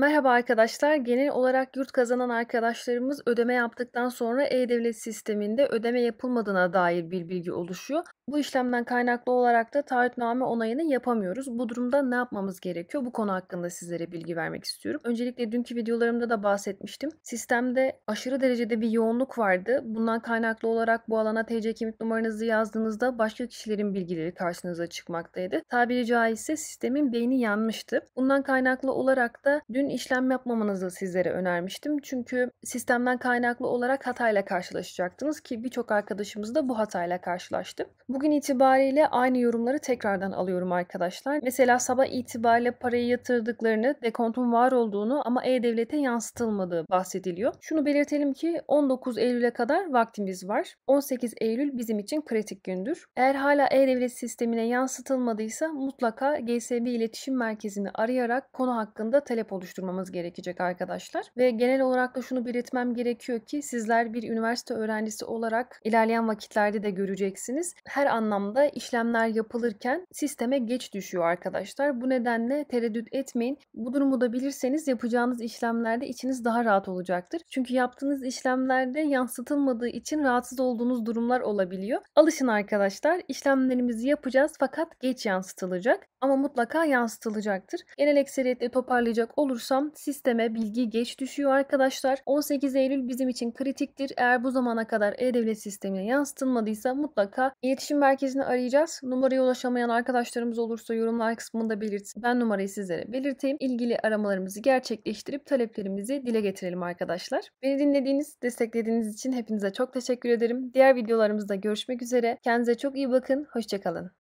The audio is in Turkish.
Merhaba arkadaşlar. Genel olarak yurt kazanan arkadaşlarımız ödeme yaptıktan sonra e-devlet sisteminde ödeme yapılmadığına dair bir bilgi oluşuyor. Bu işlemden kaynaklı olarak da taahhütname onayını yapamıyoruz. Bu durumda ne yapmamız gerekiyor? Bu konu hakkında sizlere bilgi vermek istiyorum. Öncelikle dünkü videolarımda da bahsetmiştim. Sistemde aşırı derecede bir yoğunluk vardı. Bundan kaynaklı olarak bu alana TC kimlik numaranızı yazdığınızda başka kişilerin bilgileri karşınıza çıkmaktaydı. Tabiri caizse sistemin beyni yanmıştı. Bundan kaynaklı olarak da dün işlem yapmamanızı sizlere önermiştim. Çünkü sistemden kaynaklı olarak hatayla karşılaşacaktınız ki birçok arkadaşımız da bu hatayla karşılaştı. Bugün itibariyle aynı yorumları tekrardan alıyorum arkadaşlar. Mesela sabah itibariyle parayı yatırdıklarını, dekontun var olduğunu ama E-Devlet'e yansıtılmadığı bahsediliyor. Şunu belirtelim ki 19 Eylül'e kadar vaktimiz var. 18 Eylül bizim için kritik gündür. Eğer hala E-Devlet sistemine yansıtılmadıysa mutlaka GSB iletişim Merkezi'ni arayarak konu hakkında talep oluşturun oluşturmamız gerekecek arkadaşlar. Ve genel olarak da şunu belirtmem gerekiyor ki sizler bir üniversite öğrencisi olarak ilerleyen vakitlerde de göreceksiniz. Her anlamda işlemler yapılırken sisteme geç düşüyor arkadaşlar. Bu nedenle tereddüt etmeyin. Bu durumu da bilirseniz yapacağınız işlemlerde içiniz daha rahat olacaktır. Çünkü yaptığınız işlemlerde yansıtılmadığı için rahatsız olduğunuz durumlar olabiliyor. Alışın arkadaşlar. işlemlerimizi yapacağız fakat geç yansıtılacak. Ama mutlaka yansıtılacaktır. Genel ekseriyetle toparlayacak olursak olsam sisteme bilgi geç düşüyor arkadaşlar. 18 Eylül bizim için kritiktir. Eğer bu zamana kadar e-devlet sistemine yansıtılmadıysa mutlaka iletişim merkezini arayacağız. Numaraya ulaşamayan arkadaşlarımız olursa yorumlar kısmında belirtin. Ben numarayı sizlere belirteyim. İlgili aramalarımızı gerçekleştirip taleplerimizi dile getirelim arkadaşlar. Beni dinlediğiniz, desteklediğiniz için hepinize çok teşekkür ederim. Diğer videolarımızda görüşmek üzere. Kendinize çok iyi bakın. Hoşçakalın.